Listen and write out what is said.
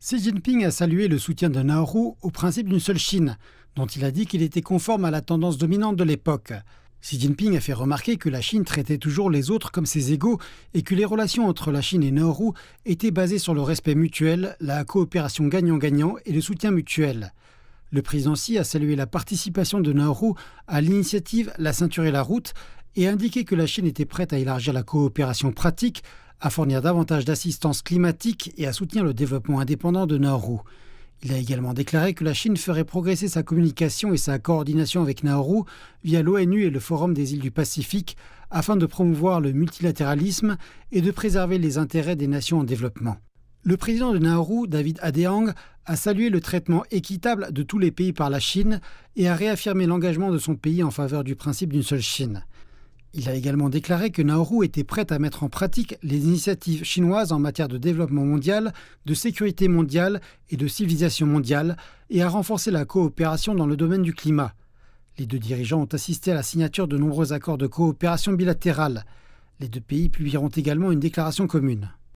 Xi Jinping a salué le soutien de Nauru au principe d'une seule Chine, dont il a dit qu'il était conforme à la tendance dominante de l'époque. Xi Jinping a fait remarquer que la Chine traitait toujours les autres comme ses égaux et que les relations entre la Chine et Nauru étaient basées sur le respect mutuel, la coopération gagnant-gagnant et le soutien mutuel. Le président Xi a salué la participation de Nauru à l'initiative La ceinture et la route et indiqué que la Chine était prête à élargir la coopération pratique à fournir davantage d'assistance climatique et à soutenir le développement indépendant de Nauru. Il a également déclaré que la Chine ferait progresser sa communication et sa coordination avec Nauru via l'ONU et le Forum des îles du Pacifique afin de promouvoir le multilatéralisme et de préserver les intérêts des nations en développement. Le président de Nauru, David Adeang, a salué le traitement équitable de tous les pays par la Chine et a réaffirmé l'engagement de son pays en faveur du principe d'une seule Chine. Il a également déclaré que Nauru était prête à mettre en pratique les initiatives chinoises en matière de développement mondial, de sécurité mondiale et de civilisation mondiale, et à renforcer la coopération dans le domaine du climat. Les deux dirigeants ont assisté à la signature de nombreux accords de coopération bilatérale. Les deux pays publieront également une déclaration commune.